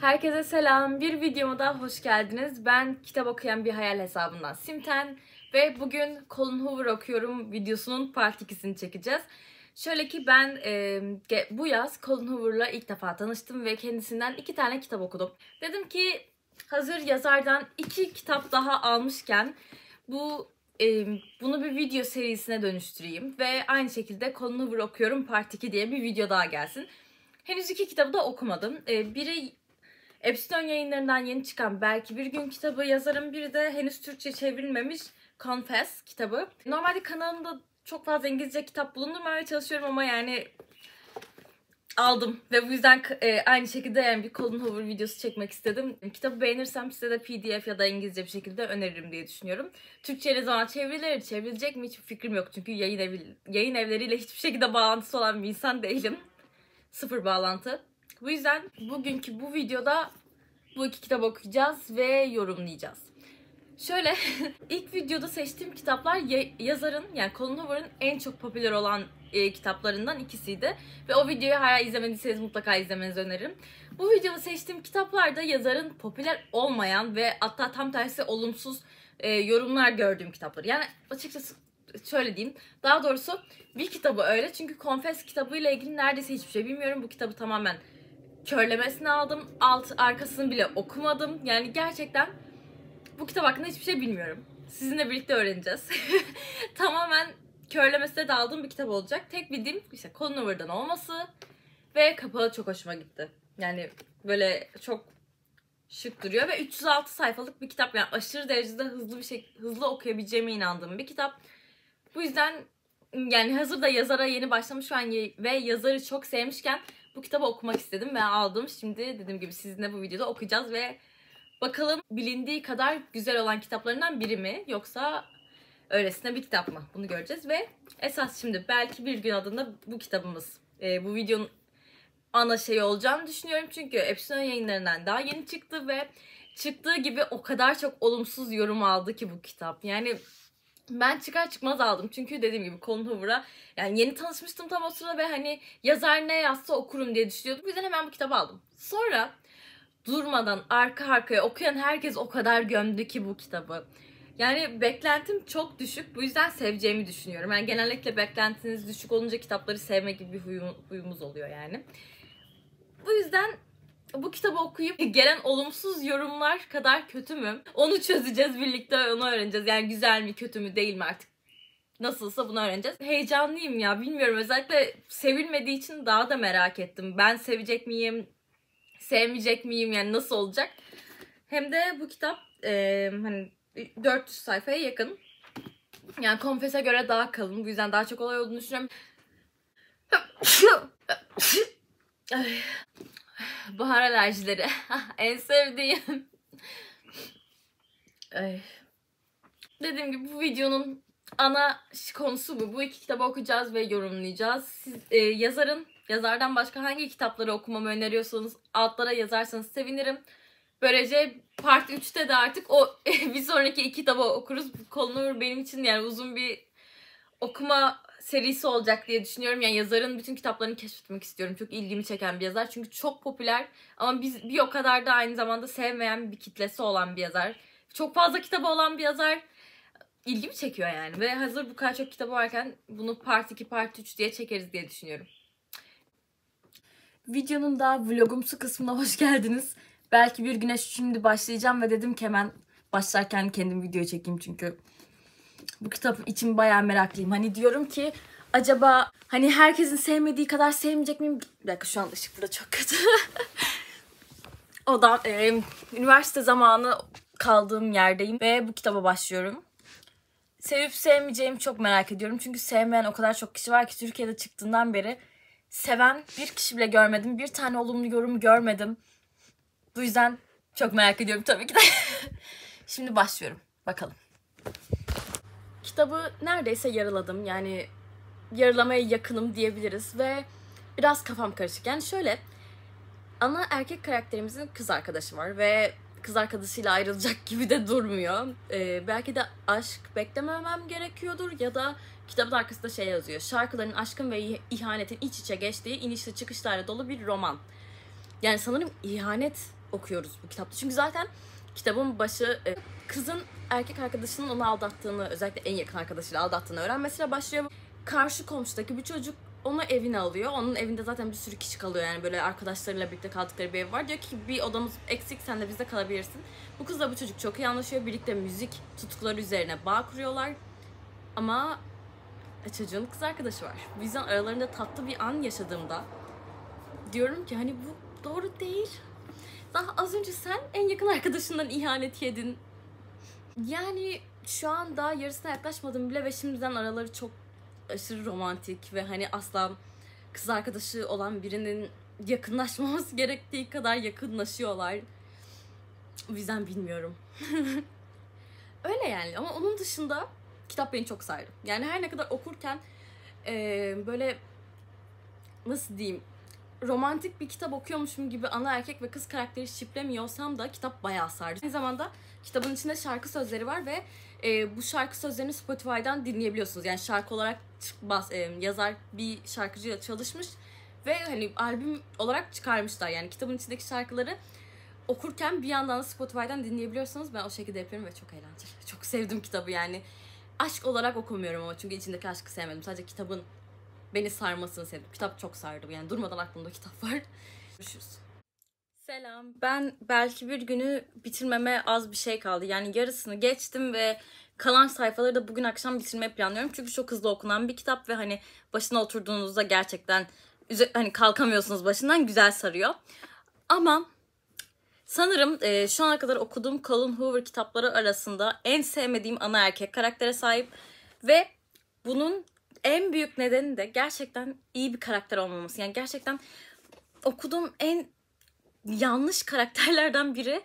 Herkese selam. Bir videoma daha hoş geldiniz. Ben kitap okuyan bir hayal hesabından Simten ve bugün Colin Hoover okuyorum videosunun part 2'sini çekeceğiz. Şöyle ki ben e, bu yaz Colin Hoover'la ilk defa tanıştım ve kendisinden iki tane kitap okudum. Dedim ki hazır yazardan iki kitap daha almışken bu e, bunu bir video serisine dönüştüreyim ve aynı şekilde Colin Hoover okuyorum part 2 diye bir video daha gelsin. Henüz iki kitabı da okumadım. E, biri Epsilon yayınlarından yeni çıkan Belki Bir Gün kitabı yazarım. Biri de henüz Türkçe çevrilmemiş Confess kitabı. Normalde kanalımda çok fazla İngilizce kitap bulundurmaya çalışıyorum ama yani aldım ve bu yüzden e, aynı şekilde yani bir Colin Hoover videosu çekmek istedim. Kitabı beğenirsem size de PDF ya da İngilizce bir şekilde öneririm diye düşünüyorum. Türkçe ne zaman çevrilir, çevrilecek mi hiç fikrim yok çünkü yayın, evi, yayın evleriyle hiçbir şekilde bağlantısı olan bir insan değilim. Sıfır bağlantı almıştık. Bu yüzden bugünkü bu videoda bu iki kitap okuyacağız ve yorumlayacağız. Şöyle, ilk videoda seçtiğim kitaplar yazarın yani Colin Hoover'ın en çok popüler olan e, kitaplarından ikisiydi. Ve o videoyu hala izlemediyseniz mutlaka izlemenizi öneririm. Bu videoda seçtiğim kitaplar da yazarın popüler olmayan ve hatta tam tersi olumsuz e, yorumlar gördüğüm kitaplar. Yani açıkçası şöyle diyeyim. Daha doğrusu bir kitabı öyle çünkü Confess kitabıyla ilgili neredeyse hiçbir şey bilmiyorum. Bu kitabı tamamen körlemesini aldım. Alt arkasını bile okumadım. Yani gerçekten bu kitap hakkında hiçbir şey bilmiyorum. Sizinle birlikte öğreneceğiz. Tamamen körlemesine daldığım bir kitap olacak. Tek bildiğim işte Conover'dan olması ve kapağı çok hoşuma gitti. Yani böyle çok şık duruyor ve 306 sayfalık bir kitap. Yani aşırı derecede hızlı bir şey hızlı okuyabileceğime inandığım bir kitap. Bu yüzden yani hazır da yazara yeni başlamış şu an ve yazarı çok sevmişken bu kitabı okumak istedim ve aldım. Şimdi dediğim gibi sizinle bu videoda okuyacağız ve bakalım bilindiği kadar güzel olan kitaplarından biri mi yoksa öylesine bir kitap mı? Bunu göreceğiz ve esas şimdi belki bir gün adında bu kitabımız, e, bu videonun ana şeyi olacağını düşünüyorum. Çünkü Epsilon yayınlarından daha yeni çıktı ve çıktığı gibi o kadar çok olumsuz yorum aldı ki bu kitap. Yani ben çıkar çıkmaz aldım. Çünkü dediğim gibi Colin Hoover'a yani yeni tanışmıştım tam o sırada ve hani yazar ne yazsa okurum diye düşünüyordum. Bu yüzden hemen bu kitabı aldım. Sonra durmadan arka arkaya okuyan herkes o kadar gömdü ki bu kitabı. Yani beklentim çok düşük. Bu yüzden seveceğimi düşünüyorum. Yani genellikle beklentiniz düşük olunca kitapları sevme gibi bir huyum, huyumuz oluyor yani. Bu yüzden bu kitabı okuyup gelen olumsuz yorumlar kadar kötü mü? Onu çözeceğiz birlikte onu öğreneceğiz. Yani güzel mi kötü mü değil mi artık nasılsa bunu öğreneceğiz. Heyecanlıyım ya bilmiyorum özellikle sevilmediği için daha da merak ettim. Ben sevecek miyim? Sevmeyecek miyim? Yani nasıl olacak? Hem de bu kitap e, hani 400 sayfaya yakın. Yani Confess'e göre daha kalın. Bu yüzden daha çok olay olduğunu düşünüyorum. Bahar alerjileri. en sevdiğim. Ay. Dediğim gibi bu videonun ana konusu bu. Bu iki kitabı okuyacağız ve yorumlayacağız. Siz, e, yazarın, yazardan başka hangi kitapları okumamı öneriyorsanız altlara yazarsanız sevinirim. Böylece part 3'te de artık o bir sonraki iki kitabı okuruz. Bu konu benim için yani uzun bir okuma serisi olacak diye düşünüyorum. Yani yazarın bütün kitaplarını keşfetmek istiyorum. Çok ilgimi çeken bir yazar. Çünkü çok popüler ama biz bir o kadar da aynı zamanda sevmeyen bir kitlesi olan bir yazar. Çok fazla kitabı olan bir yazar. ilgimi çekiyor yani. Ve hazır bu kadar çok kitabı varken bunu part 2, part 3 diye çekeriz diye düşünüyorum. Videonun da vlogumsu kısmına hoş geldiniz. Belki bir güneş şimdi başlayacağım ve dedim ki hemen başlarken kendim video çekeyim çünkü bu kitap için bayağı meraklıyım. Hani diyorum ki acaba hani herkesin sevmediği kadar sevmeyecek miyim? Bir dakika şu an ışık burada çok kötü. o da e, üniversite zamanı kaldığım yerdeyim ve bu kitaba başlıyorum. Sevip sevmeyeceğimi çok merak ediyorum. Çünkü sevmeyen o kadar çok kişi var ki Türkiye'de çıktığından beri seven bir kişi bile görmedim. Bir tane olumlu yorum görmedim. Bu yüzden çok merak ediyorum tabii ki de. Şimdi başlıyorum. Bakalım kitabı neredeyse yarıladım. Yani yarılamaya yakınım diyebiliriz ve biraz kafam karışık. Yani şöyle ana erkek karakterimizin kız arkadaşı var ve kız arkadaşıyla ayrılacak gibi de durmuyor. Ee, belki de aşk beklememem gerekiyordur ya da kitabın arkasında şey yazıyor. Şarkıların aşkın ve ihanetin iç içe geçtiği inişli çıkışlarla dolu bir roman. Yani sanırım ihanet okuyoruz bu kitapta. Çünkü zaten kitabın başı e, kızın erkek arkadaşının onu aldattığını, özellikle en yakın arkadaşıyla aldattığını öğrenmesine başlıyor. Karşı komşudaki bir çocuk onu evine alıyor. Onun evinde zaten bir sürü kişi kalıyor yani böyle arkadaşlarıyla birlikte kaldıkları bir ev var. Diyor ki bir odamız eksik sen de bizde kalabilirsin. Bu kızla bu çocuk çok iyi anlaşıyor. Birlikte müzik tutkuları üzerine bağ kuruyorlar. Ama e, çocuğun kız arkadaşı var. Bizden aralarında tatlı bir an yaşadığımda diyorum ki hani bu doğru değil. Daha az önce sen en yakın arkadaşından ihanet yedin. Yani şu an daha yarısına yaklaşmadım bile ve şimdiden araları çok aşırı romantik ve hani asla kız arkadaşı olan birinin yakınlaşmaması gerektiği kadar yakınlaşıyorlar. O yüzden bilmiyorum. Öyle yani ama onun dışında kitap beni çok sardı. Yani her ne kadar okurken e, böyle nasıl diyeyim romantik bir kitap okuyormuşum gibi ana erkek ve kız karakteri şiplemiyorsam da kitap bayağı sardı. Aynı zamanda kitabın içinde şarkı sözleri var ve e, bu şarkı sözlerini Spotify'dan dinleyebiliyorsunuz. Yani şarkı olarak çıkmaz, e, yazar bir şarkıcıyla çalışmış ve hani albüm olarak çıkarmışlar. Yani kitabın içindeki şarkıları okurken bir yandan Spotify'dan dinleyebiliyorsunuz. Ben o şekilde yapıyorum ve çok eğlenceli. Çok sevdim kitabı yani. Aşk olarak okumuyorum ama çünkü içindeki aşkı sevmedim. Sadece kitabın beni sarmasını sevdim. Kitap çok sardı. Yani durmadan aklımda kitap var. Görüşürüz. Selam. Ben belki bir günü bitirmeme az bir şey kaldı. Yani yarısını geçtim ve kalan sayfaları da bugün akşam bitirmeyi planlıyorum. Çünkü çok hızlı okunan bir kitap ve hani başına oturduğunuzda gerçekten hani kalkamıyorsunuz başından güzel sarıyor. Ama sanırım e, şu ana kadar okuduğum Colin Hoover kitapları arasında en sevmediğim ana erkek karaktere sahip ve bunun en büyük nedeni de gerçekten iyi bir karakter olmaması. Yani gerçekten okuduğum en yanlış karakterlerden biri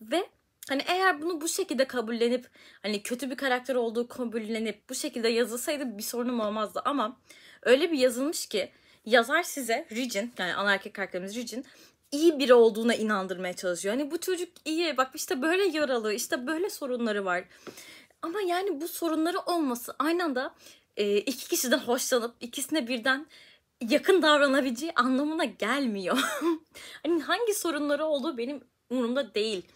ve hani eğer bunu bu şekilde kabullenip hani kötü bir karakter olduğu kabullenip bu şekilde yazılsaydı bir sorunum olmazdı ama öyle bir yazılmış ki yazar size Rijin yani ana erkek karakterimiz Rijin iyi biri olduğuna inandırmaya çalışıyor. Hani bu çocuk iyi bak işte böyle yaralı işte böyle sorunları var. Ama yani bu sorunları olması aynı anda e, iki kişiden hoşlanıp ikisine birden yakın davranabileceği anlamına gelmiyor. hani hangi sorunları olduğu benim umurumda değil.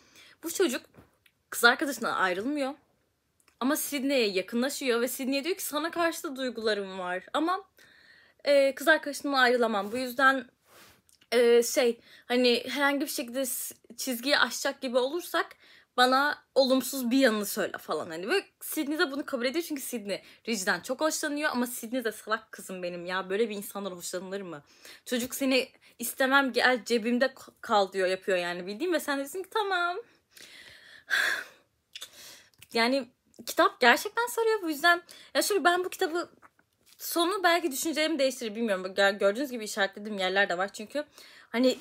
Bu çocuk kız arkadaşına ayrılmıyor. Ama Sidney'e yakınlaşıyor ve Sidney diyor ki sana karşı da duygularım var. Ama e, kız arkadaşımla ayrılamam. Bu yüzden e, şey hani herhangi bir şekilde çizgiyi aşacak gibi olursak bana olumsuz bir yanını söyle falan hani. Ve Sydney de bunu kabul ediyor çünkü Sydney Ridge'den çok hoşlanıyor ama Sydney de salak kızım benim ya böyle bir insanlar hoşlanılır mı? Çocuk seni istemem gel cebimde kal diyor yapıyor yani bildiğin ve sen de diyorsun ki tamam. yani kitap gerçekten sarıyor bu yüzden ya şöyle ben bu kitabı sonu belki düşüncelerimi değiştirir bilmiyorum. Gördüğünüz gibi işaretlediğim yerler de var çünkü hani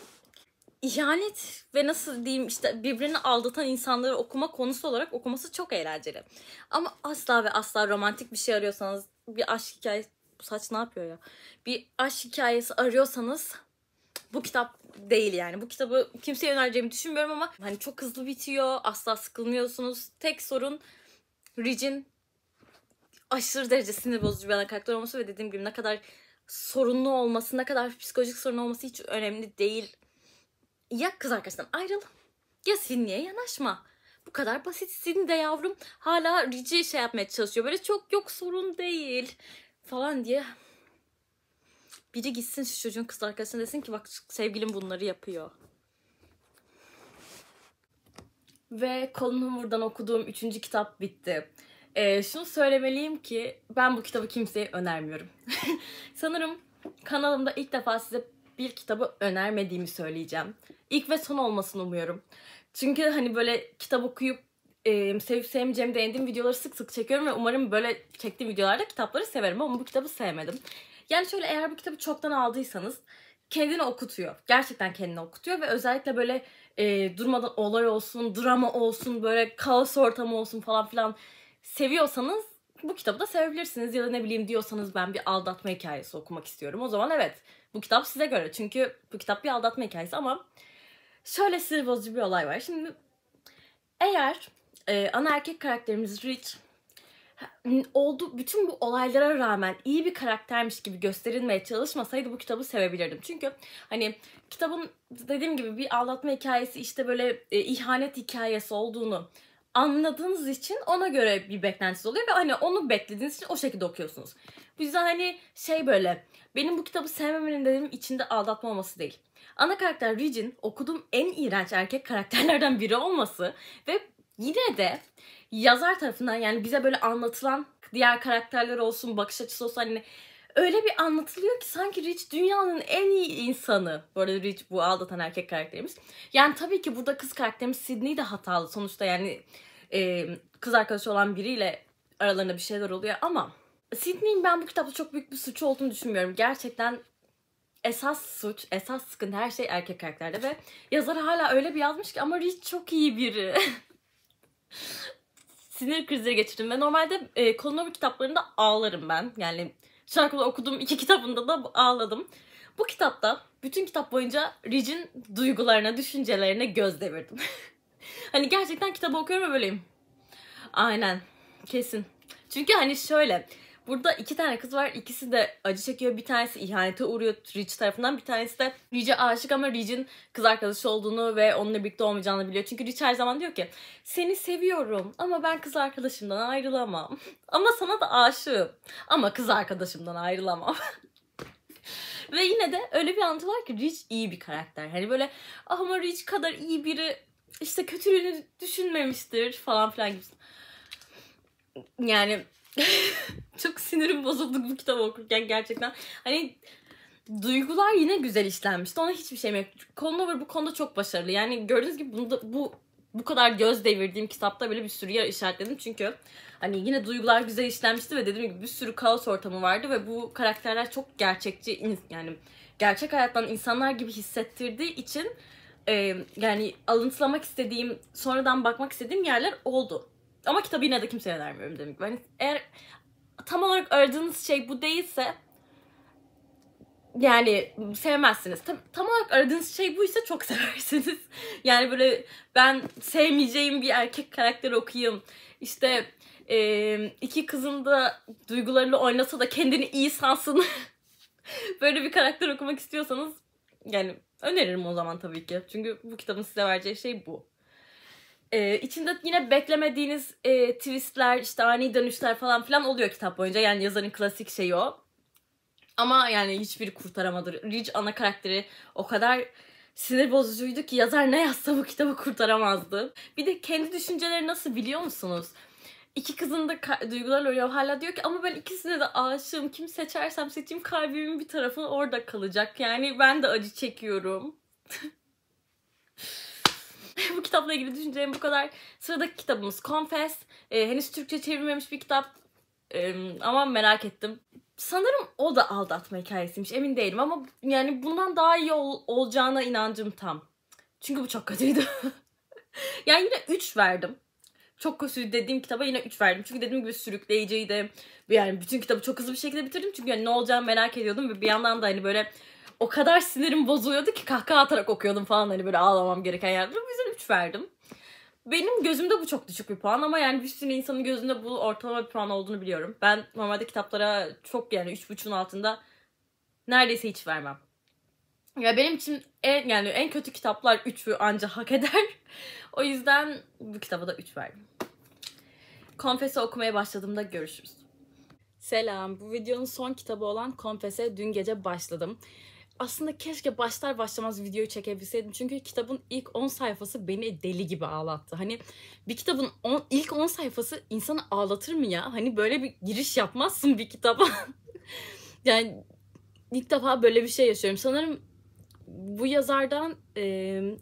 ihanet ve nasıl diyeyim işte birbirini aldatan insanları okuma konusu olarak okuması çok eğlenceli. Ama asla ve asla romantik bir şey arıyorsanız bir aşk hikayesi bu saç ne yapıyor ya? Bir aşk hikayesi arıyorsanız bu kitap değil yani. Bu kitabı kimseye önereceğimi düşünmüyorum ama hani çok hızlı bitiyor. Asla sıkılmıyorsunuz. Tek sorun Ridge'in aşırı derece sinir bozucu bir ana karakter olması ve dediğim gibi ne kadar sorunlu olması, ne kadar psikolojik sorun olması hiç önemli değil ya kız arkadaşından ayrıl ya Sinli'ye yanaşma. Bu kadar basit. Sin de yavrum hala rici şey yapmaya çalışıyor. Böyle çok yok sorun değil falan diye. Biri gitsin şu çocuğun kız arkadaşına desin ki bak sevgilim bunları yapıyor. Ve Colin Hoover'dan okuduğum üçüncü kitap bitti. Ee, şunu söylemeliyim ki ben bu kitabı kimseye önermiyorum. Sanırım kanalımda ilk defa size bir kitabı önermediğimi söyleyeceğim ilk ve son olmasını umuyorum. Çünkü hani böyle kitap okuyup e, sevip sevmeyeceğimi denediğim videoları sık sık çekiyorum ve umarım böyle çektiğim videolarda kitapları severim ama bu kitabı sevmedim. Yani şöyle eğer bu kitabı çoktan aldıysanız kendini okutuyor. Gerçekten kendini okutuyor ve özellikle böyle e, durmadan olay olsun, drama olsun, böyle kaos ortamı olsun falan filan seviyorsanız bu kitabı da sevebilirsiniz ya da ne bileyim diyorsanız ben bir aldatma hikayesi okumak istiyorum. O zaman evet bu kitap size göre çünkü bu kitap bir aldatma hikayesi ama şöyle sinir bozucu bir olay var. Şimdi eğer e, ana erkek karakterimiz Rich oldu bütün bu olaylara rağmen iyi bir karaktermiş gibi gösterilmeye çalışmasaydı bu kitabı sevebilirdim. Çünkü hani kitabın dediğim gibi bir aldatma hikayesi işte böyle e, ihanet hikayesi olduğunu anladığınız için ona göre bir beklentiniz oluyor ve hani onu beklediğiniz için o şekilde okuyorsunuz. Bu yüzden hani şey böyle benim bu kitabı sevmemenin dediğim içinde aldatma olması değil. Ana karakter Reg'in okuduğum en iğrenç erkek karakterlerden biri olması ve yine de yazar tarafından yani bize böyle anlatılan diğer karakterler olsun, bakış açısı olsun hani öyle bir anlatılıyor ki sanki Rich dünyanın en iyi insanı. Bu arada Rich bu aldatan erkek karakterimiz. Yani tabii ki burada kız karakterimiz Sydney de hatalı. Sonuçta yani e, kız arkadaşı olan biriyle aralarında bir şeyler oluyor ama Sydney'in ben bu kitapta çok büyük bir suçu olduğunu düşünmüyorum. Gerçekten esas suç, esas sıkıntı her şey erkek erkeklerde ve yazar hala öyle bir yazmış ki ama Rich çok iyi biri. Sinir krizleri geçirdim ve normalde e, Colin kitaplarında ağlarım ben. Yani şarkıda okuduğum iki kitabında da ağladım. Bu kitapta bütün kitap boyunca Rich'in duygularına, düşüncelerine göz devirdim. hani gerçekten kitabı okuyorum ve böyleyim. Aynen. Kesin. Çünkü hani şöyle Burada iki tane kız var. İkisi de acı çekiyor. Bir tanesi ihanete uğruyor Rich tarafından. Bir tanesi de Rich'e aşık ama Rich'in kız arkadaşı olduğunu ve onunla birlikte olmayacağını biliyor. Çünkü Rich her zaman diyor ki seni seviyorum ama ben kız arkadaşımdan ayrılamam. ama sana da aşığım. Ama kız arkadaşımdan ayrılamam. Ve yine de öyle bir anlatı var ki Rich iyi bir karakter. Hani böyle ah ama Rich kadar iyi biri işte kötülüğünü düşünmemiştir falan filan gibi. Yani çok sinirim bozuldu bu kitabı okurken gerçekten. Hani duygular yine güzel işlenmişti. Ona hiçbir şey yok. Conover bu konuda çok başarılı. Yani gördüğünüz gibi bunu da, bu bu kadar göz devirdiğim kitapta böyle bir sürü yer işaretledim. Çünkü hani yine duygular güzel işlenmişti ve dediğim gibi bir sürü kaos ortamı vardı ve bu karakterler çok gerçekçi yani gerçek hayattan insanlar gibi hissettirdiği için e, yani alıntılamak istediğim, sonradan bakmak istediğim yerler oldu. Ama kitabı yine de kimseye önermiyorum demek. Yani eğer tam olarak aradığınız şey bu değilse yani sevmezsiniz. Tam, tam olarak aradığınız şey buysa çok seversiniz. Yani böyle ben sevmeyeceğim bir erkek karakteri okuyayım. İşte e, iki kızın da duygularıyla oynasa da kendini iyi sansın. böyle bir karakter okumak istiyorsanız yani öneririm o zaman tabii ki. Çünkü bu kitabın size vereceği şey bu. Ee, içinde yine beklemediğiniz e, twistler, işte ani dönüşler falan filan oluyor kitap boyunca. Yani yazarın klasik şeyi o. Ama yani hiçbir kurtaramadı. Ridge ana karakteri o kadar sinir bozucuydu ki yazar ne yazsa bu kitabı kurtaramazdı. Bir de kendi düşünceleri nasıl biliyor musunuz? İki kızın da duygularla oluyor. Hala diyor ki ama ben ikisine de aşığım. Kim seçersem seçeyim kalbimin bir tarafı orada kalacak. Yani ben de acı çekiyorum. bu kitapla ilgili düşüncelerim bu kadar. Sıradaki kitabımız Confess. Ee, henüz Türkçe çevirmemiş bir kitap ee, ama merak ettim. Sanırım o da aldatma hikayesiymiş emin değilim ama yani bundan daha iyi ol, olacağına inancım tam. Çünkü bu çok kötüydü. yani yine 3 verdim. Çok kötü dediğim kitaba yine 3 verdim. Çünkü dediğim gibi sürükleyiciydi. Yani bütün kitabı çok hızlı bir şekilde bitirdim. Çünkü yani ne olacağını merak ediyordum. Ve bir yandan da hani böyle o kadar sinirim bozuyordu ki kahkaha atarak okuyordum falan. Hani böyle ağlamam gereken yerde O yüzden 3 verdim. Benim gözümde bu çok düşük bir puan ama yani bir sürü insanın gözünde bu ortalama bir puan olduğunu biliyorum. Ben normalde kitaplara çok yani 3.5'un altında neredeyse hiç vermem. Ya benim için en yani en kötü kitaplar 3'ü anca hak eder. o yüzden bu kitaba da 3 verdim. Konfes'i okumaya başladığımda görüşürüz. Selam. Bu videonun son kitabı olan Konfes'e dün gece başladım aslında keşke başlar başlamaz videoyu çekebilseydim. Çünkü kitabın ilk 10 sayfası beni deli gibi ağlattı. Hani bir kitabın on, ilk 10 sayfası insanı ağlatır mı ya? Hani böyle bir giriş yapmazsın bir kitaba. yani ilk defa böyle bir şey yaşıyorum. Sanırım bu yazardan e,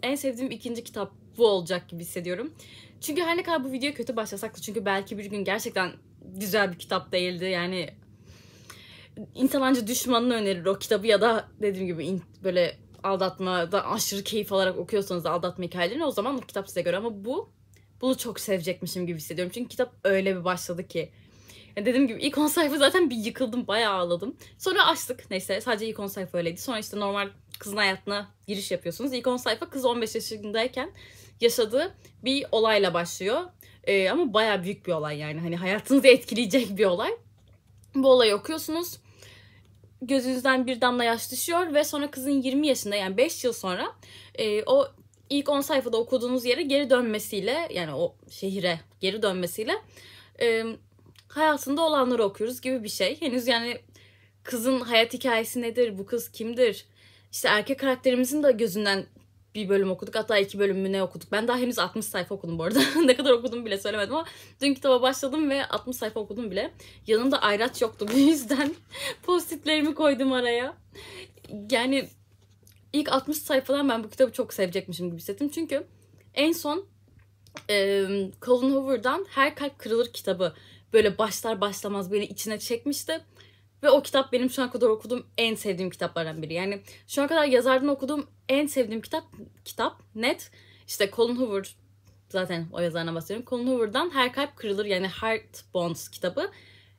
en sevdiğim ikinci kitap bu olacak gibi hissediyorum. Çünkü her ne kadar bu video kötü başlasak da çünkü belki bir gün gerçekten güzel bir kitap değildi. Yani insan anca düşmanını önerir o kitabı ya da dediğim gibi in, böyle aldatma da aşırı keyif alarak okuyorsanız aldatma hikayelerini o zaman o kitap size göre ama bu bunu çok sevecekmişim gibi hissediyorum. Çünkü kitap öyle bir başladı ki. Yani dediğim gibi ilk 10 sayfa zaten bir yıkıldım bayağı ağladım. Sonra açtık neyse sadece ilk 10 sayfa öyleydi. Sonra işte normal kızın hayatına giriş yapıyorsunuz. İlk 10 sayfa kız 15 yaşındayken yaşadığı bir olayla başlıyor. Ee, ama bayağı büyük bir olay yani. Hani hayatınızı etkileyecek bir olay. Bu olayı okuyorsunuz gözünüzden bir damla yaş düşüyor ve sonra kızın 20 yaşında yani 5 yıl sonra e, o ilk 10 sayfada okuduğunuz yere geri dönmesiyle yani o şehire geri dönmesiyle e, hayatında olanları okuyoruz gibi bir şey. Henüz yani kızın hayat hikayesi nedir, bu kız kimdir? işte erkek karakterimizin de gözünden bir bölüm okuduk. Hatta iki bölüm mü ne okuduk. Ben daha henüz 60 sayfa okudum bu arada. ne kadar okudum bile söylemedim ama dün kitaba başladım ve 60 sayfa okudum bile. Yanımda ayraç yoktu bu yüzden. Postitlerimi koydum araya. Yani ilk 60 sayfadan ben bu kitabı çok sevecekmişim gibi hissettim. Çünkü en son e, Colin Hoover'dan Her Kalp Kırılır kitabı böyle başlar başlamaz beni içine çekmişti ve o kitap benim şu an kadar okuduğum en sevdiğim kitaplardan biri. Yani şu an kadar yazardan okuduğum en sevdiğim kitap kitap net. İşte Colin Hoover zaten o yazarına bahsediyorum. Colin Hoover'dan Her Kalp Kırılır yani Heart Bonds kitabı.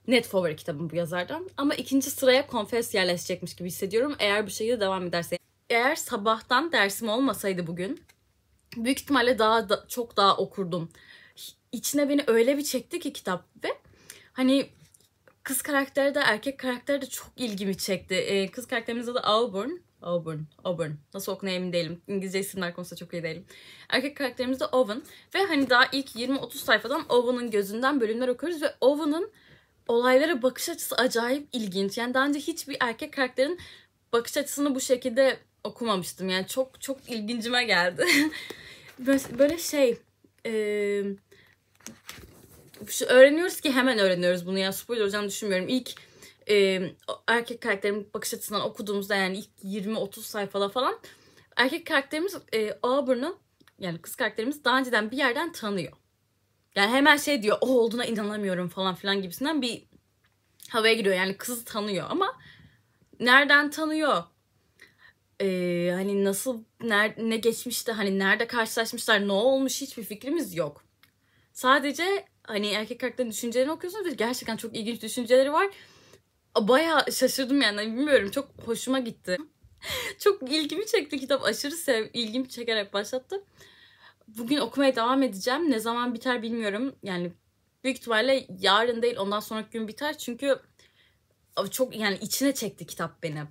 Net favori kitabım bu yazardan. Ama ikinci sıraya Confess yerleşecekmiş gibi hissediyorum. Eğer bu şekilde devam ederse. Eğer sabahtan dersim olmasaydı bugün büyük ihtimalle daha da, çok daha okurdum. İçine beni öyle bir çekti ki kitap ve hani kız karakteri de erkek karakteri de çok ilgimi çekti. Ee, kız karakterimizde de Auburn. Auburn, Auburn. Nasıl okunuyor emin değilim. İngilizce isimler konusunda çok iyi değilim. Erkek karakterimiz de Owen. Ve hani daha ilk 20-30 sayfadan Owen'ın gözünden bölümler okuyoruz. Ve Owen'ın olaylara bakış açısı acayip ilginç. Yani daha önce hiçbir erkek karakterin bakış açısını bu şekilde okumamıştım. Yani çok çok ilgincime geldi. böyle şey... E, öğreniyoruz ki hemen öğreniyoruz bunu. ya. spoiler olacağını düşünmüyorum. İlk e, erkek karakterin bakış açısından okuduğumuzda yani ilk 20-30 sayfada falan erkek karakterimiz e, Auburn'u yani kız karakterimiz daha önceden bir yerden tanıyor. Yani hemen şey diyor o oh, olduğuna inanamıyorum falan filan gibisinden bir havaya giriyor. Yani kızı tanıyor ama nereden tanıyor? Ee, hani nasıl ner, ne geçmişte hani nerede karşılaşmışlar ne olmuş hiçbir fikrimiz yok. Sadece hani erkek karakterin düşüncelerini okuyorsunuz ve gerçekten çok ilginç düşünceleri var. Baya şaşırdım yani hani bilmiyorum çok hoşuma gitti. çok ilgimi çekti kitap aşırı sev ilgimi çekerek başlattı. Bugün okumaya devam edeceğim. Ne zaman biter bilmiyorum. Yani büyük ihtimalle yarın değil ondan sonraki gün biter. Çünkü çok yani içine çekti kitap beni.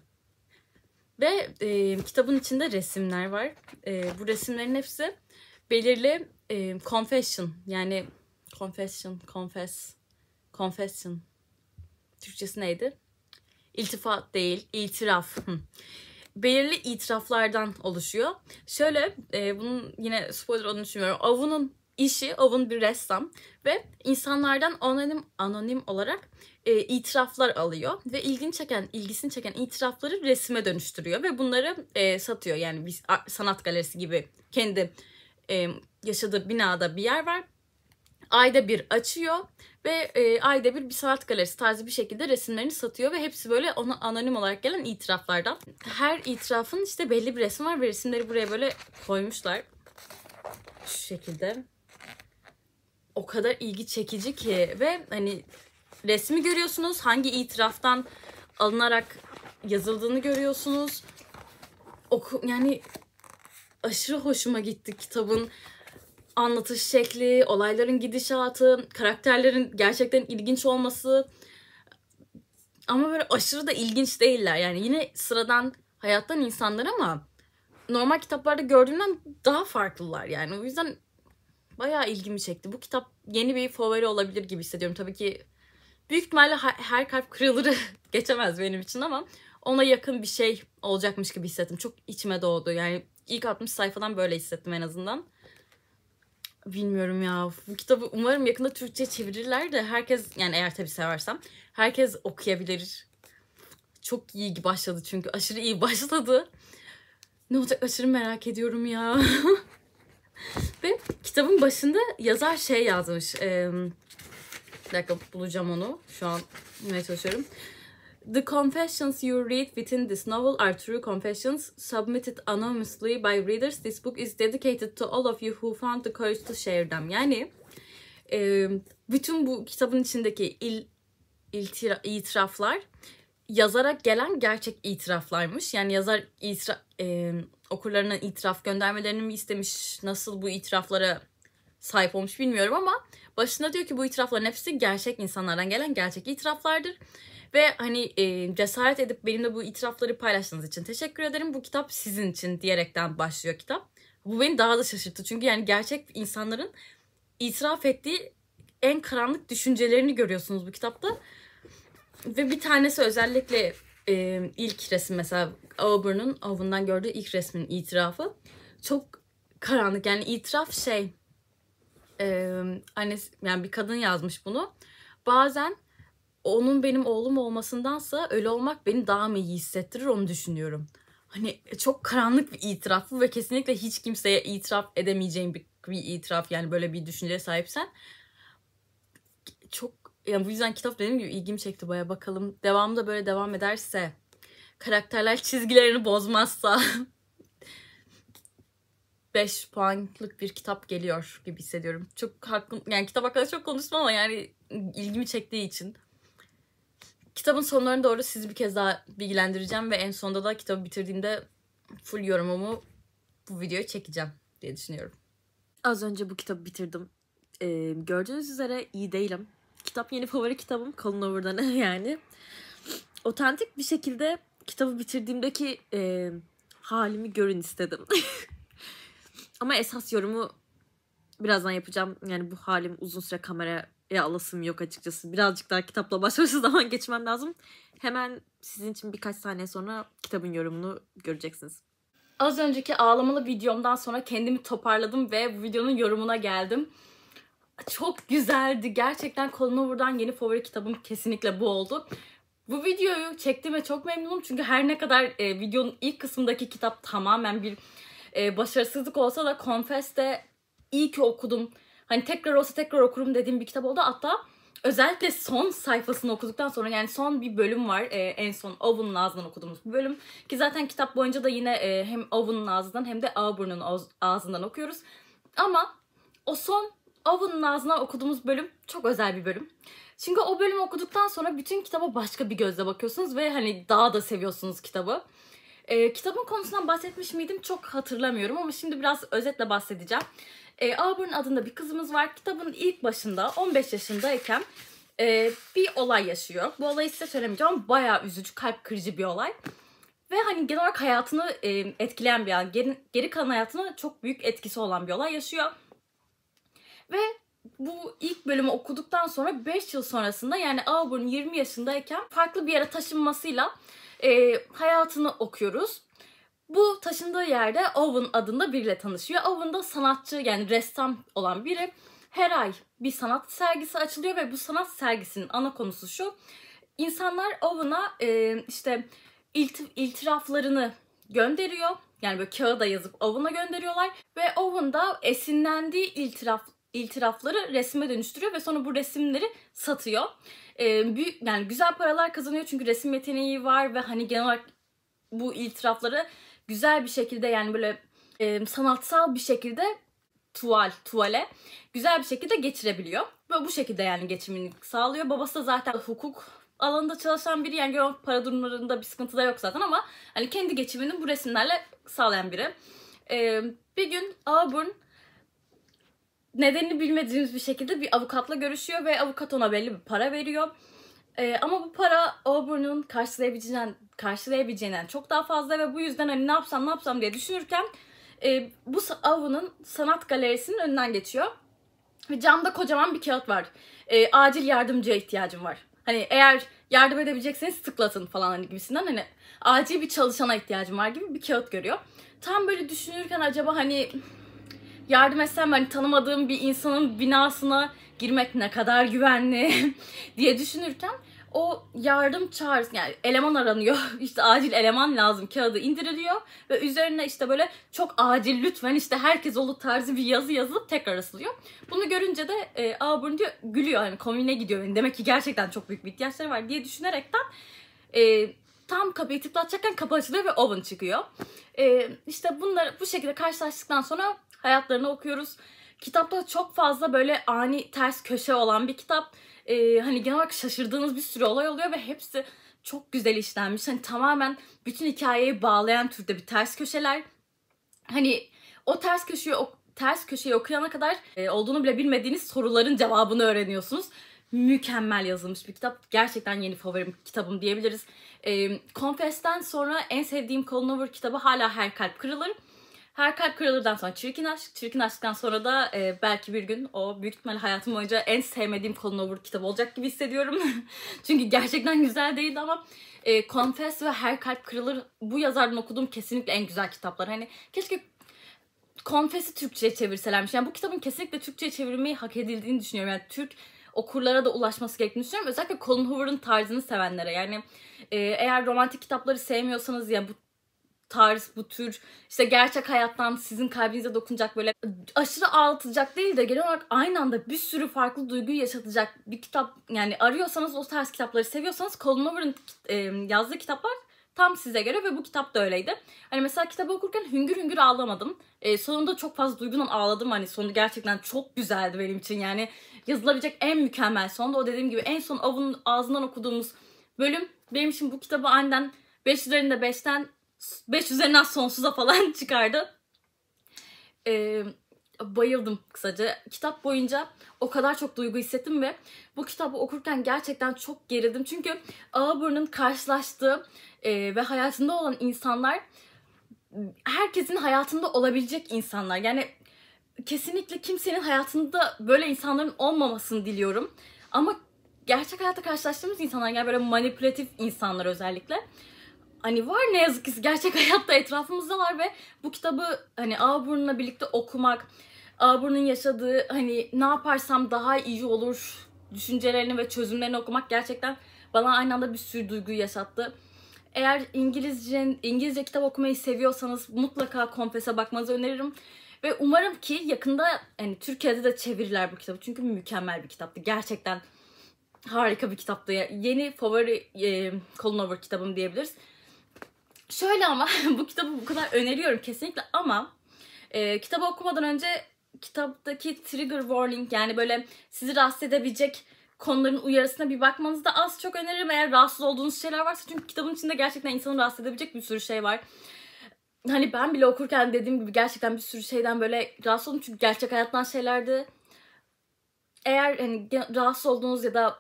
Ve e, kitabın içinde resimler var. E, bu resimlerin hepsi belirli e, confession yani Confession, confess, confession. Türkçesi neydi? İltifat değil, itiraf. Belirli itiraflardan oluşuyor. Şöyle, e, bunun yine spoiler olduğunu düşünmüyorum. Avun'un işi, Avun bir ressam ve insanlardan anonim anonim olarak e, itiraflar alıyor ve ilgini çeken, ilgisini çeken itirafları resme dönüştürüyor ve bunları e, satıyor. Yani bir sanat galerisi gibi kendi e, yaşadığı binada bir yer var ayda bir açıyor ve e, ayda bir bir sanat galerisi tarzı bir şekilde resimlerini satıyor ve hepsi böyle ona anonim olarak gelen itiraflardan. Her itirafın işte belli bir resim var ve resimleri buraya böyle koymuşlar. Şu şekilde. O kadar ilgi çekici ki ve hani resmi görüyorsunuz. Hangi itiraftan alınarak yazıldığını görüyorsunuz. Oku, yani aşırı hoşuma gitti kitabın anlatış şekli, olayların gidişatı, karakterlerin gerçekten ilginç olması ama böyle aşırı da ilginç değiller. Yani yine sıradan hayattan insanlar ama normal kitaplarda gördüğümden daha farklılar yani. O yüzden bayağı ilgimi çekti. Bu kitap yeni bir favori olabilir gibi hissediyorum. Tabii ki büyük ihtimalle her kalp kırılırı geçemez benim için ama ona yakın bir şey olacakmış gibi hissettim. Çok içime doğdu. Yani ilk 60 sayfadan böyle hissettim en azından bilmiyorum ya. Bu kitabı umarım yakında Türkçe çevirirler de herkes yani eğer tabii seversem herkes okuyabilir. Çok iyi başladı çünkü. Aşırı iyi başladı. Ne olacak aşırı merak ediyorum ya. Ve kitabın başında yazar şey yazmış. E, bir dakika bulacağım onu. Şu an bulmaya çalışıyorum. The confessions you read within this novel are true confessions submitted anonymously by readers. This book is dedicated to all of you who found the courage to share them. Yani e, bütün bu kitabın içindeki il, iltira, itiraflar yazara gelen gerçek itiraflarmış. Yani yazar itira, e, okurlarına itiraf göndermelerini mi istemiş? Nasıl bu itiraflara sahip olmuş bilmiyorum ama başında diyor ki bu itirafların hepsi gerçek insanlardan gelen gerçek itiraflardır. Ve hani e, cesaret edip benimle bu itirafları paylaştığınız için teşekkür ederim. Bu kitap sizin için diyerekten başlıyor kitap. Bu beni daha da şaşırttı. Çünkü yani gerçek insanların itiraf ettiği en karanlık düşüncelerini görüyorsunuz bu kitapta. Ve bir tanesi özellikle e, ilk resim mesela Auburn'un avından gördüğü ilk resmin itirafı. Çok karanlık yani itiraf şey e, annesi yani bir kadın yazmış bunu. Bazen onun benim oğlum olmasındansa öyle olmak beni daha mı iyi hissettirir onu düşünüyorum. Hani e, çok karanlık bir itiraf bu ve kesinlikle hiç kimseye itiraf edemeyeceğim bir, bir itiraf yani böyle bir düşünceye sahipsen. Çok yani bu yüzden kitap dediğim gibi ilgimi çekti baya bakalım. Devamı da böyle devam ederse karakterler çizgilerini bozmazsa 5 puanlık bir kitap geliyor gibi hissediyorum. Çok hakkım yani kitap hakkında çok konuştum ama yani ilgimi çektiği için. Kitabın sonlarına doğru sizi bir kez daha bilgilendireceğim ve en sonda da kitabı bitirdiğimde full yorumumu bu videoyu çekeceğim diye düşünüyorum. Az önce bu kitabı bitirdim. Ee, gördüğünüz üzere iyi değilim. Kitap yeni favori kitabım Colin Hoover'dan yani. Otantik bir şekilde kitabı bitirdiğimdeki e, halimi görün istedim. Ama esas yorumu birazdan yapacağım. Yani bu halim uzun süre kameraya alasım yok açıkçası. Birazcık daha kitapla baş zaman geçmem lazım. Hemen sizin için birkaç saniye sonra kitabın yorumunu göreceksiniz. Az önceki ağlamalı videomdan sonra kendimi toparladım ve bu videonun yorumuna geldim. Çok güzeldi. Gerçekten koluna buradan yeni favori kitabım kesinlikle bu oldu. Bu videoyu çektiğime çok memnunum çünkü her ne kadar e, videonun ilk kısmındaki kitap tamamen bir e, başarısızlık olsa da Confess de iyi ki okudum. Hani tekrar olsa tekrar okurum dediğim bir kitap oldu. Hatta özellikle son sayfasını okuduktan sonra yani son bir bölüm var. E, en son Owen ağzından okuduğumuz bir bölüm. Ki zaten kitap boyunca da yine e, hem Owen ağzından hem de Auburn'un ağzından okuyoruz. Ama o son Owen'ın ağzından okuduğumuz bölüm çok özel bir bölüm. Çünkü o bölümü okuduktan sonra bütün kitaba başka bir gözle bakıyorsunuz ve hani daha da seviyorsunuz kitabı. E, kitabın konusundan bahsetmiş miydim çok hatırlamıyorum ama şimdi biraz özetle bahsedeceğim. E, Auburn adında bir kızımız var. Kitabın ilk başında 15 yaşındayken e, bir olay yaşıyor. Bu olayı size söylemeyeceğim ama baya üzücü, kalp kırıcı bir olay. Ve hani genel olarak hayatını e, etkileyen bir yani geri, geri kalan hayatına çok büyük etkisi olan bir olay yaşıyor. Ve bu ilk bölümü okuduktan sonra 5 yıl sonrasında yani Auburn 20 yaşındayken farklı bir yere taşınmasıyla e, hayatını okuyoruz. Bu taşındığı yerde Owen adında biriyle tanışıyor. Owen da sanatçı yani ressam olan biri. Her ay bir sanat sergisi açılıyor ve bu sanat sergisinin ana konusu şu. İnsanlar Owen'a e, işte ilt iltiraflarını gönderiyor. Yani böyle kağıda yazıp Owen'a gönderiyorlar. Ve Owen da esinlendiği iltiraf, iltirafları resme dönüştürüyor ve sonra bu resimleri satıyor e, büyük yani güzel paralar kazanıyor çünkü resim yeteneği var ve hani genel olarak bu itirafları güzel bir şekilde yani böyle e, sanatsal bir şekilde tuval, tuvale güzel bir şekilde geçirebiliyor. Böyle bu şekilde yani geçimini sağlıyor. Babası da zaten hukuk alanında çalışan biri yani görüyorum para durumlarında bir sıkıntı da yok zaten ama hani kendi geçimini bu resimlerle sağlayan biri. Ee, bir gün Auburn nedenini bilmediğimiz bir şekilde bir avukatla görüşüyor ve avukat ona belli bir para veriyor. Ee, ama bu para Auburn'un karşılayabileceğinden, karşılayabileceğinden çok daha fazla ve bu yüzden hani ne yapsam ne yapsam diye düşünürken e, bu avunun sanat galerisinin önünden geçiyor. Ve camda kocaman bir kağıt var. E, acil yardımcıya ihtiyacım var. Hani eğer yardım edebilecekseniz tıklatın falan hani gibisinden hani acil bir çalışana ihtiyacım var gibi bir kağıt görüyor. Tam böyle düşünürken acaba hani yardım etsem hani tanımadığım bir insanın binasına girmek ne kadar güvenli diye düşünürken o yardım çağrısı yani eleman aranıyor. işte acil eleman lazım kağıdı indiriliyor ve üzerine işte böyle çok acil lütfen işte herkes olur tarzı bir yazı yazılıp tekrar asılıyor. Bunu görünce de e, Auburn diyor gülüyor hani komüne gidiyor. Yani demek ki gerçekten çok büyük bir ihtiyaçları var diye düşünerekten e, tam kapıyı tıklatacakken kapı açılıyor ve oven çıkıyor. E, işte bunlar bu şekilde karşılaştıktan sonra hayatlarını okuyoruz. Kitapta çok fazla böyle ani ters köşe olan bir kitap. Ee, hani genel olarak şaşırdığınız bir sürü olay oluyor ve hepsi çok güzel işlenmiş. Hani tamamen bütün hikayeyi bağlayan türde bir ters köşeler. Hani o ters köşeyi o ters köşeyi okuyana kadar e, olduğunu bile bilmediğiniz soruların cevabını öğreniyorsunuz. Mükemmel yazılmış bir kitap. Gerçekten yeni favorim kitabım diyebiliriz. E, Confess'ten sonra en sevdiğim Colin Hoover kitabı hala Her Kalp Kırılır. Her Kalp Kırılır'dan sonra Çirkin Aşk. Çirkin Aşk'tan sonra da e, belki bir gün o büyük ihtimalle hayatım boyunca en sevmediğim Colin Hoover kitabı olacak gibi hissediyorum. Çünkü gerçekten güzel değildi ama e, Confess ve Her Kalp Kırılır bu yazardan okuduğum kesinlikle en güzel kitaplar. Hani keşke Confess'i Türkçe'ye çevirselermiş. Yani bu kitabın kesinlikle Türkçe'ye çevirmeyi hak edildiğini düşünüyorum. Yani Türk okurlara da ulaşması gerektiğini düşünüyorum. Özellikle Colin Hoover'ın tarzını sevenlere. Yani e, eğer romantik kitapları sevmiyorsanız ya yani bu tarz bu tür işte gerçek hayattan sizin kalbinize dokunacak böyle aşırı ağlatacak değil de genel olarak aynı anda bir sürü farklı duyguyu yaşatacak bir kitap yani arıyorsanız o tarz kitapları seviyorsanız Colin Hoover'ın yazdığı kitaplar tam size göre ve bu kitap da öyleydi. Hani mesela kitabı okurken hüngür hüngür ağlamadım. E, sonunda çok fazla duygudan ağladım hani sonu gerçekten çok güzeldi benim için yani yazılabilecek en mükemmel sondu. O dediğim gibi en son Av'un ağzından okuduğumuz bölüm benim için bu kitabı aniden 5 üzerinde 5'ten 5 üzerinden sonsuza falan çıkardı. Ee, bayıldım kısaca. Kitap boyunca o kadar çok duygu hissettim ve bu kitabı okurken gerçekten çok gerildim. Çünkü Aubrey'nin karşılaştığı e, ve hayatında olan insanlar herkesin hayatında olabilecek insanlar. Yani kesinlikle kimsenin hayatında böyle insanların olmamasını diliyorum. Ama gerçek hayatta karşılaştığımız insanlar yani böyle manipülatif insanlar özellikle hani var ne yazık ki gerçek hayatta etrafımızda var ve bu kitabı hani Auburn'la birlikte okumak, Auburn'un yaşadığı hani ne yaparsam daha iyi olur düşüncelerini ve çözümlerini okumak gerçekten bana aynı anda bir sürü duygu yaşattı. Eğer İngilizce, İngilizce kitap okumayı seviyorsanız mutlaka Confess'e bakmanızı öneririm. Ve umarım ki yakında hani Türkiye'de de çevirirler bu kitabı. Çünkü mükemmel bir kitaptı. Gerçekten harika bir kitaptı. Yeni favori e, Colin Over kitabım diyebiliriz. Şöyle ama bu kitabı bu kadar öneriyorum kesinlikle ama e, kitabı okumadan önce kitaptaki trigger warning yani böyle sizi rahatsız edebilecek konuların uyarısına bir bakmanızı da az çok öneririm eğer rahatsız olduğunuz şeyler varsa. Çünkü kitabın içinde gerçekten insanı rahatsız edebilecek bir sürü şey var. Hani ben bile okurken dediğim gibi gerçekten bir sürü şeyden böyle rahatsız oldum. Çünkü gerçek hayattan şeylerdi. Eğer hani rahatsız olduğunuz ya da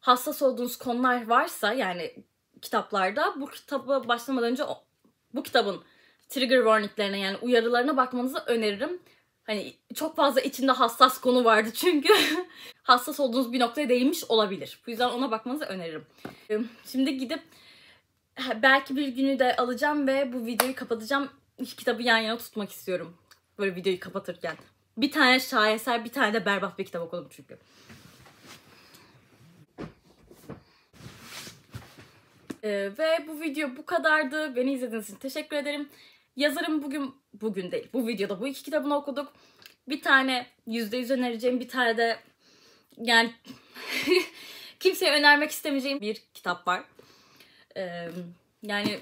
hassas olduğunuz konular varsa yani kitaplarda bu kitaba başlamadan önce bu kitabın trigger warninglerine yani uyarılarına bakmanızı öneririm. Hani çok fazla içinde hassas konu vardı çünkü hassas olduğunuz bir noktaya değmiş olabilir. Bu yüzden ona bakmanızı öneririm. Ee, şimdi gidip belki bir günü de alacağım ve bu videoyu kapatacağım. İki kitabı yan yana tutmak istiyorum. Böyle videoyu kapatırken. Bir tane şaheser, bir tane de berbat bir kitap okudum çünkü. Ee, ve bu video bu kadardı. Beni izlediğiniz için teşekkür ederim. Yazarım bugün, bugün değil bu videoda bu iki kitabını okuduk. Bir tane %100 önereceğim bir tane de yani kimseye önermek istemeyeceğim bir kitap var. Ee, yani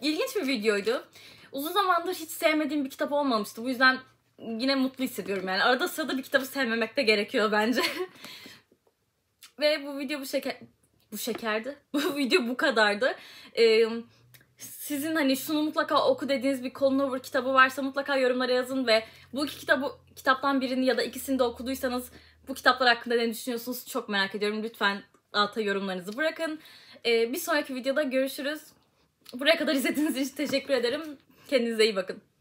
ilginç bir videoydu. Uzun zamandır hiç sevmediğim bir kitap olmamıştı. Bu yüzden yine mutlu hissediyorum yani. Arada sırada bir kitabı sevmemek de gerekiyor bence. Ve bu video bu şekilde bu şekerdi. Bu video bu kadardı. Ee, sizin hani şunu mutlaka oku dediğiniz bir Colnover kitabı varsa mutlaka yorumlara yazın ve bu iki kitabı kitaptan birini ya da ikisini de okuduysanız bu kitaplar hakkında ne düşünüyorsunuz çok merak ediyorum. Lütfen alta yorumlarınızı bırakın. Ee, bir sonraki videoda görüşürüz. Buraya kadar izlediğiniz için teşekkür ederim. Kendinize iyi bakın.